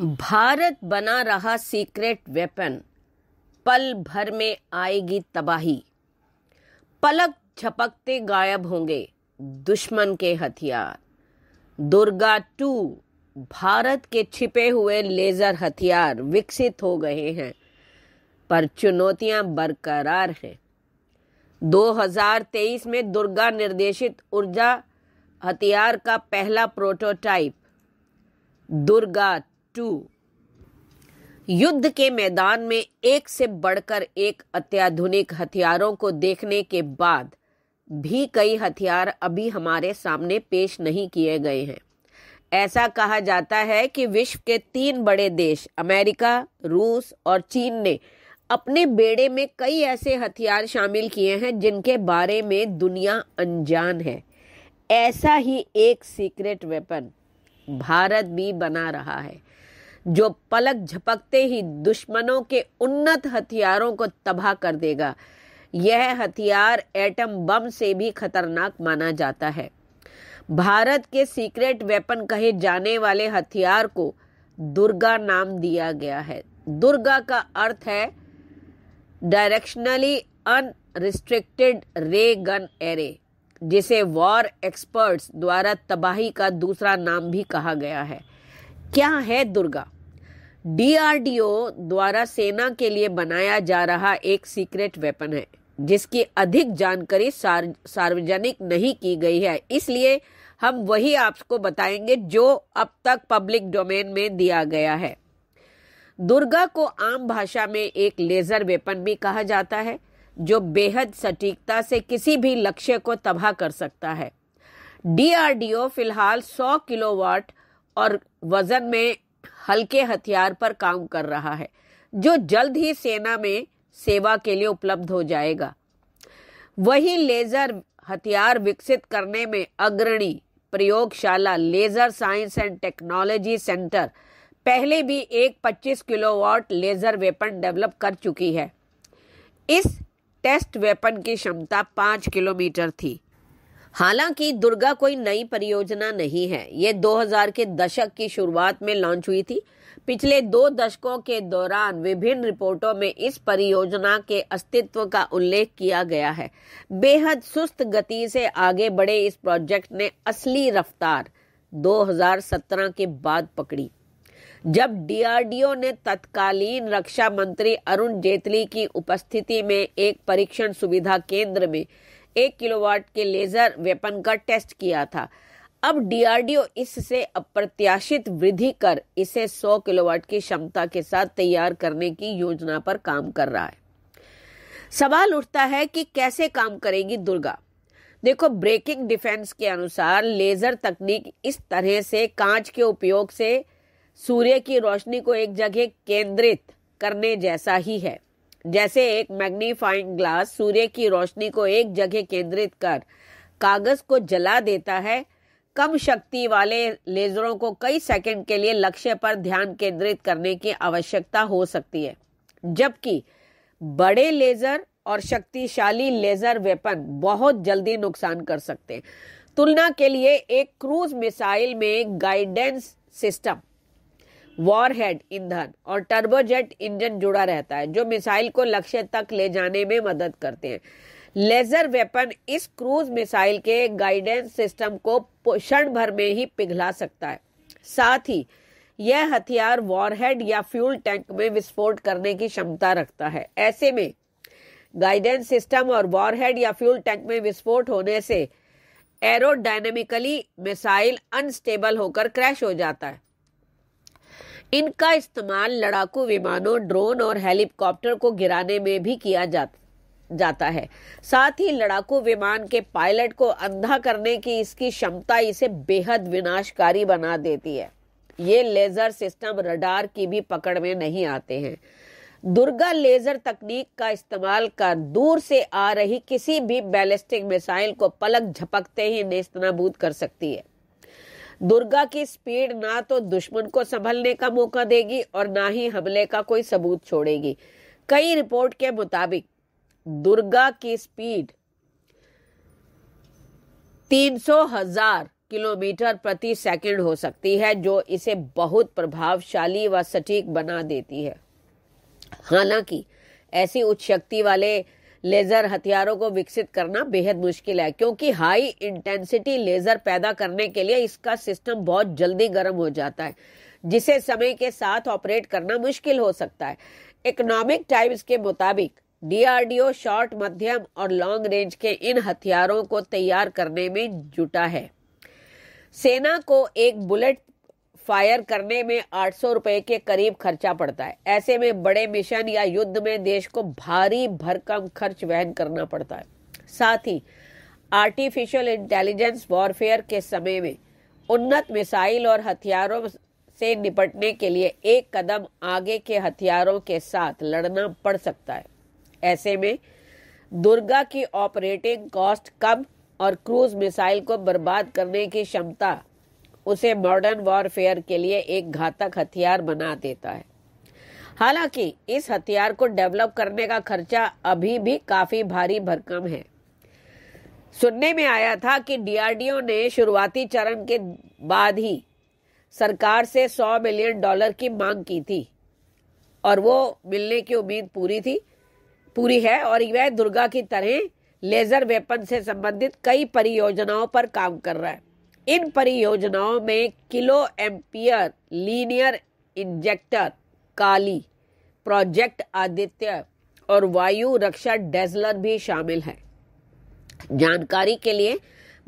भारत बना रहा secret weapon पल भर में आएगी तबाही पलक झपकते गायब होंगे दुश्मन के हथियार दुर्गा टू भारत के छिपे हुए लेजर हथियार विकसित हो गए हैं पर चुनौतियां बरकरार हैं 2023 में दुर्गा निर्देशित ऊर्जा हथियार का पहला प्रोटोटाइप दुर्गा टू युद्ध के मैदान में एक से बढ़कर एक अत्याधुनिक हथियारों को देखने के बाद भी कई हथियार अभी हमारे सामने पेश नहीं किए गए हैं ऐसा कहा जाता है कि विश्व के तीन बड़े देश अमेरिका रूस और चीन ने अपने बेड़े में कई ऐसे हथियार शामिल किए हैं जिनके बारे में दुनिया अनजान है ऐसा ही एक सीक्रेट वेपन भारत भी बना रहा है जो पलक झपकते ही दुश्मनों के उन्नत हथियारों को तबाह कर देगा यह हथियार एटम बम से भी खतरनाक माना जाता है भारत के सीक्रेट वेपन कहे जाने वाले हथियार को दुर्गा नाम दिया गया है दुर्गा का अर्थ है directionally unrestricted ray gun array जिसे वॉर एक्सपर्ट्स द्वारा तबाही का दूसरा नाम भी कहा गया है क्या है दुर्गा डीआरडीओ द्वारा सेना के लिए बनाया जा रहा एक सीक्रेट वेपन है जिसकी अधिक जानकारी सार, सार्वजनिक नहीं की गई है इसलिए हम वही आपको बताएंगे जो अब तक पब्लिक डोमेन में दिया गया है दुर्गा को आम भाषा में एक लेजर वेपन भी कहा जाता है जो बेहद सटीकता से किसी भी लक्ष्य को तबाह कर सकता है डीआरडीओ फिलहाल 100 किलोवाट और वज़न में हल्के हथियार पर काम कर रहा है जो जल्द ही सेना में सेवा के लिए उपलब्ध हो जाएगा वही लेज़र हथियार विकसित करने में अग्रणी प्रयोगशाला laser science and technology centre पहले भी एक 25 किलोवाट लेज़र वेपन डेवलप कर चुकी है इस टेस्ट वेपन की क्षमता 5 किलोमीटर थी हालांकि दुर्गा कोई नई परियोजना नहीं है ये 2000 के दशक की शुरुआत में लॉन्च हुई थी पिछले दो दशकों के दौरान विभिन्न रिपोर्टों में इस परियोजना के अस्तित्व का उल्लेख किया गया है बेहद सुस्त गति से आगे बढ़े इस प्रोजेक्ट ने असली रफ्तार 2017 के बाद पकड़ी जब डीआरडीओ ने तत्कालीन रक्षा मंत्री अरुण जेटली की उपस्थिति में एक परीक्षण सुविधा केंद्र में एक किलोवाट के लेजर वेपन का टेस्ट किया था अब डीआरडीओ इससे अप्रत्याशित वृद्धि कर इसे 100 किलोवाट की क्षमता के साथ तैयार करने की योजना पर काम कर रहा है सवाल उठता है कि कैसे काम करेगी दुर्गा देखो ब्रेकिंग डिफेंस के अनुसार लेजर तकनीक इस तरह से कांच के उपयोग से सूर्य की रोशनी को एक जगह केंद्रित करने जैसा ही है जैसे एक मैग्नीफाइंग ग्लास सूर्य की रोशनी को एक जगह केंद्रित कर कागज को जला देता है कम शक्ति वाले लेजरों को कई सेकंड के लिए लक्ष्य पर ध्यान केंद्रित करने की आवश्यकता हो सकती है जबकि बड़े लेजर और शक्तिशाली लेजर वेपन बहुत जल्दी नुकसान कर सकते हैं तुलना के लिए एक क्रूज मिसाइल में गाइडेंस सिस्टम वॉरहेड ईंधन और टर्बोजेट इंजन जुड़ा रहता है जो मिसाइल को लक्ष्य तक ले जाने में मदद करते हैं लेजर वेपन इस क्रूज मिसाइल के गाइडेंस सिस्टम को क्षण भर में ही पिघला सकता है साथ ही यह हथियार वॉरहेड या फ्यूल टैंक में विस्फोट करने की क्षमता रखता है ऐसे में गाइडेंस सिस्टम और वॉरहेड या फ्यूल टैंक में विस्फोट होने से एरोडायनेमिकली मिसाइल अनस्टेबल होकर क्रैश हो जाता है इनका इस्तेमाल लड़ाकू विमानों ड्रोन और हेलीकॉप्टर को गिराने में भी किया जाता जाता है साथ ही लड़ाकू विमान के पायलट को अंधा करने की इसकी क्षमता इसे बेहद विनाशकारी बना देती है ये लेजर सिस्टम रडार की भी पकड़ में नहीं आते हैं दुर्गा लेजर तकनीक का इस्तेमाल कर दूर से आ रही किसी भी बैलिस्टिक मिसाइल को पलक झपकते ही नेस्तनाबूद कर सकती है दुर्गा की स्पीड ना तो दुश्मन को संभलने का मौका देगी और ना ही हमले का कोई सबूत छोड़ेगी कई रिपोर्ट के मुताबिक दुर्गा की स्पीड तीन सौ हजार किलोमीटर प्रति सेकंड हो सकती है जो इसे बहुत प्रभावशाली व सटीक बना देती है हालांकि ऐसी उच्च शक्ति वाले लेज़र हथियारों को विकसित करना बेहद मुश्किल है क्योंकि हाई इंटेंसिटी लेज़र पैदा करने के लिए इसका सिस्टम बहुत जल्दी गर्म हो जाता है जिसे समय के साथ ऑपरेट करना मुश्किल हो सकता है इकोनॉमिक टाइम्स के मुताबिक डीआरडीओ शॉर्ट मध्यम और लॉन्ग रेंज के इन हथियारों को तैयार करने में जुटा है सेना को एक बुलेट फायर करने में आठ सौ रुपए के करीब खर्चा पड़ता है ऐसे में बड़े मिशन या युद्ध में देश को भारी भरकम खर्च वहन करना पड़ता है साथ ही आर्टिफिशियल इंटेलिजेंस वॉरफेयर के समय में उन्नत मिसाइल और हथियारों से निपटने के लिए एक कदम आगे के हथियारों के साथ लड़ना पड़ सकता है ऐसे में दुर्गा की ऑपरेटिंग कॉस्ट कम और क्रूज मिसाइल को बर्बाद करने की क्षमता उसे मॉडर्न वॉरफेयर के लिए एक घातक हथियार बना देता है हालांकि इस हथियार को डेवलप करने का खर्चा अभी भी काफी भारी भरकम है सुनने में आया था कि डीआरडीओ ने शुरुआती चरण के बाद ही सरकार से 100 मिलियन डॉलर की मांग की थी और वो मिलने की उम्मीद पूरी थी पूरी है और वह दुर्गा की तरह लेजर वेपन से संबंधित कई परियोजनाओं पर काम कर रहा है इन परियोजनाओं में kilo ampere linear injector Kali project Aditya और वायु रक्षा डेजलर भी शामिल है जानकारी के लिए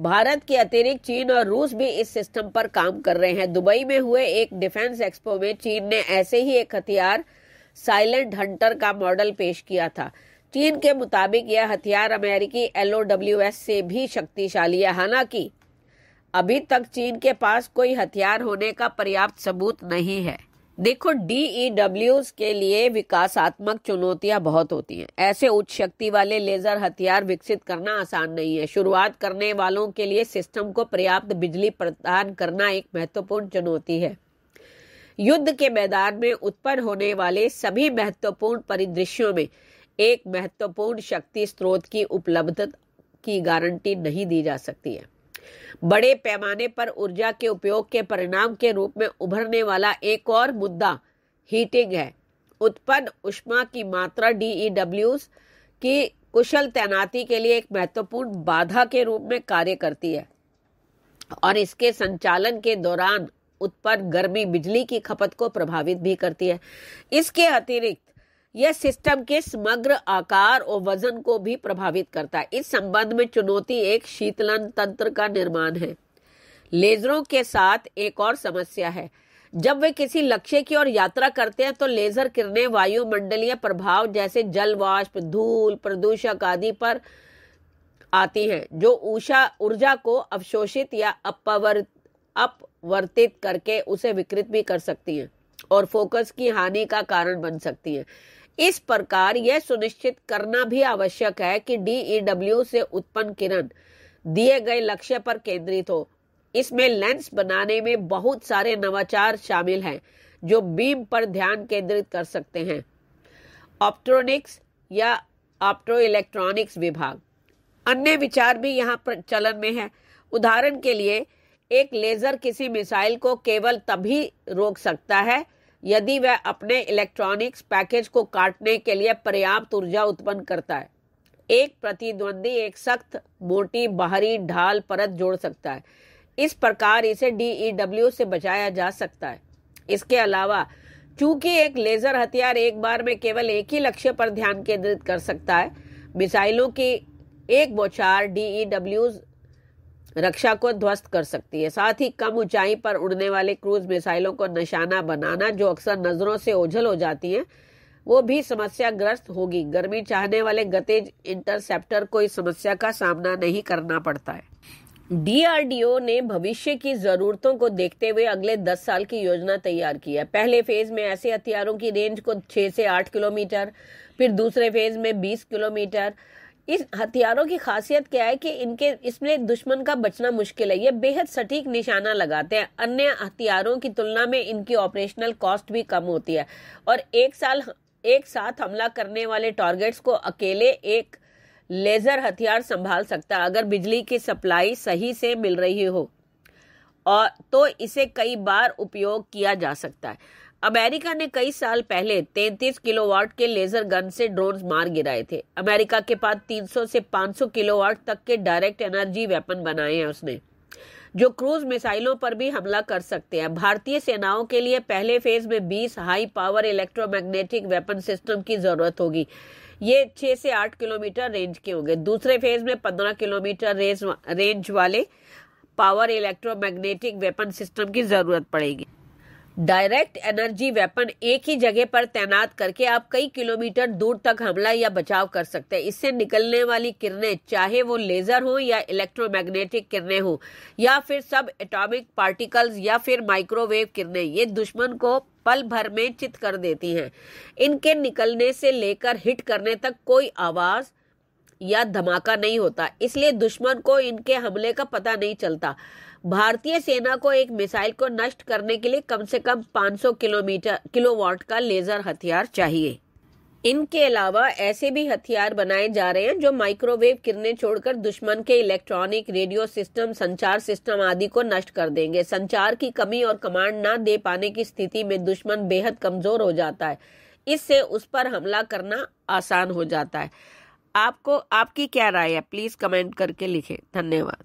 भारत के अतिरिक्त चीन और रूस भी इस सिस्टम पर काम कर रहे हैं दुबई में हुए एक डिफेंस एक्सपो में चीन ने ऐसे ही एक हथियार साइलेंट हंटर का मॉडल पेश किया था चीन के मुताबिक यह हथियार अमेरिकी एल से भी शक्तिशाली है हालांकि अभी तक चीन के पास कोई हथियार होने का पर्याप्त सबूत नहीं है देखो डीईडब्ल्यू e के लिए विकासात्मक चुनौतियां बहुत होती हैं ऐसे उच्च शक्ति वाले लेजर हथियार विकसित करना आसान नहीं है शुरुआत करने वालों के लिए सिस्टम को पर्याप्त बिजली प्रदान करना एक महत्वपूर्ण चुनौती है युद्ध के मैदान में उत्पन्न होने वाले सभी महत्वपूर्ण परिदृश्यों में एक महत्वपूर्ण शक्ति स्रोत की उपलब्धता की गारंटी नहीं दी जा सकती है बड़े पैमाने पर ऊर्जा के उपयोग के परिणाम के रूप में उभरने वाला एक और मुद्दा हीटिंग है उत्पन्न उष्मा की मात्रा डीईडब्ल्यू e की कुशल तैनाती के लिए एक महत्वपूर्ण बाधा के रूप में कार्य करती है और इसके संचालन के दौरान उत्पन्न गर्मी बिजली की खपत को प्रभावित भी करती है इसके अतिरिक्त यह सिस्टम के समग्र आकार और वजन को भी प्रभावित करता है इस संबंध में चुनौती एक शीतलन तंत्र का निर्माण है लेजरों के साथ एक और समस्या है जब वे किसी लक्ष्य की ओर यात्रा करते हैं तो लेजर किरणें वायुमंडलीय प्रभाव जैसे जल वाष्प धूल प्रदूषक आदि पर आती हैं जो ऊषा ऊर्जा को अवशोषित या अपवर अपवर्तित करके उसे विकृत भी कर सकती हैं और फोकस की हानि का कारण बन सकती हैं इस प्रकार यह सुनिश्चित करना भी आवश्यक है कि डीईडब्ल्यू e से उत्पन्न किरण दिए गए लक्ष्य पर केंद्रित हो इसमें लेंस बनाने में बहुत सारे नवाचार शामिल हैं जो बीम पर ध्यान केंद्रित कर सकते हैं ऑप्ट्रोनिक्स या ऑप्ट्रो इलेक्ट्रॉनिक्स विभाग अन्य विचार भी यहाँ प्रचलन में है उदाहरण के लिए एक लेजर किसी मिसाइल को केवल तभी रोक सकता है यदि वह अपने इलेक्ट्रॉनिक्स पैकेज को काटने के लिए पर्याप्त ऊर्जा उत्पन्न करता है एक प्रतिद्वंदी एक सख्त मोटी बाहरी ढाल परत जोड़ सकता है इस प्रकार इसे डीईडब्ल्यू e से बचाया जा सकता है इसके अलावा चूंकि एक लेजर हथियार एक बार में केवल एक ही लक्ष्य पर ध्यान केंद्रित कर सकता है मिसाइलों की एक बोछार डीईडब्ल्यूज रक्षा को ध्वस्त कर सकती है साथ ही कम ऊंचाई पर उड़ने वाले क्रूज मिसाइलों को निशाना बनाना जो अक्सर नज़रों से ओझल हो जाती है वो भी समस्याग्रस्त होगी गर्मी चाहने वाले गतेज इंटरसेप्टर को इस समस्या का सामना नहीं करना पड़ता है डीआरडीओ ने भविष्य की जरूरतों को देखते हुए अगले 10 साल की योजना तैयार की है पहले फेज में ऐसे हथियारों की रेंज को 6 से 8 किलोमीटर फिर दूसरे फेज में 20 किलोमीटर इस हथियारों की खासियत क्या है कि इनके इसमें दुश्मन का बचना मुश्किल है ये बेहद सटीक निशाना लगाते हैं अन्य हथियारों की तुलना में इनकी ऑपरेशनल कॉस्ट भी कम होती है और एक साल एक साथ हमला करने वाले टारगेट्स को अकेले एक लेज़र हथियार संभाल सकता है अगर बिजली की सप्लाई सही से मिल रही हो और तो इसे कई बार उपयोग किया जा सकता है अमेरिका ने कई साल पहले 33 किलोवाट के लेजर गन से ड्रोन मार गिराए थे अमेरिका के पास 300 से 500 किलोवाट तक के डायरेक्ट एनर्जी वेपन बनाए हैं उसने जो क्रूज मिसाइलों पर भी हमला कर सकते हैं भारतीय सेनाओं के लिए पहले फेज में 20 high power electromagnetic weapon system की जरूरत होगी ये 6 से 8 किलोमीटर रेंज के होंगे दूसरे फेज में 15 किलोमीटर रेंज वाले पावर इलेक्ट्रोमैग्नेटिक वेपन सिस्टम की जरूरत पड़ेगी डायरेक्ट एनर्जी वेपन एक ही जगह पर तैनात करके आप कई किलोमीटर दूर तक हमला या बचाव कर सकते हैं इससे निकलने वाली किरणें चाहे वो लेजर हो या इलेक्ट्रोमैग्नेटिक किरणें हो या फिर सब एटॉमिक पार्टिकल्स या फिर माइक्रोवेव किरणें ये दुश्मन को पल भर में चित कर देती हैं इनके निकलने से लेकर हिट करने तक कोई आवाज़ या धमाका नहीं होता इसलिए दुश्मन को इनके हमले का पता नहीं चलता भारतीय सेना को एक मिसाइल को नष्ट करने के लिए कम से कम 500 किलोमीटर किलोवाट का लेजर हथियार चाहिए इनके अलावा ऐसे भी हथियार बनाए जा रहे हैं जो माइक्रोवेव किरणें छोड़कर दुश्मन के इलेक्ट्रॉनिक रेडियो सिस्टम संचार सिस्टम आदि को नष्ट कर देंगे संचार की कमी और कमांड न दे पाने की स्थिति में दुश्मन बेहद कमजोर हो जाता है इससे उस पर हमला करना आसान हो जाता है आपको आपकी क्या राय है प्लीज कमेंट करके लिखें धन्यवाद